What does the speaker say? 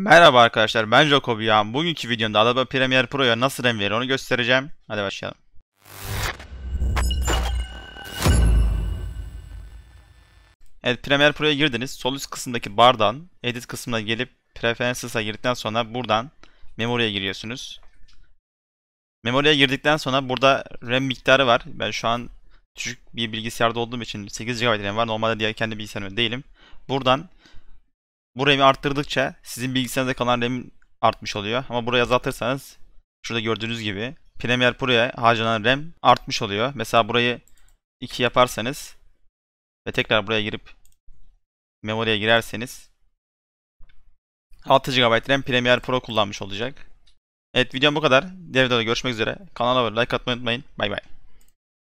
Merhaba arkadaşlar ben Jacob Yağan. Bugünkü videomda Adobe Premiere Pro'ya nasıl RAM verir onu göstereceğim. Hadi başlayalım. Evet Premiere Pro'ya girdiniz. Sol üst kısımdaki bardan Edit kısmına gelip Preferences'a girdikten sonra buradan Memory'e giriyorsunuz. Memory'e girdikten sonra burada RAM miktarı var. Ben şu an küçük bir bilgisayarda olduğum için 8 GB RAM var. Normalde diğer kendi bilgisayarımda değilim. Buradan bu RAM'i arttırdıkça sizin bilgisayarınızda kalan RAM artmış oluyor. Ama buraya azaltırsanız şurada gördüğünüz gibi Premiere Pro'ya harcanan RAM artmış oluyor. Mesela burayı 2 yaparsanız ve tekrar buraya girip memoriye girerseniz 6 GB RAM Premiere Pro kullanmış olacak. Evet videom bu kadar. Diğer videoda görüşmek üzere. Kanala abone like atmayı unutmayın. Bay bay.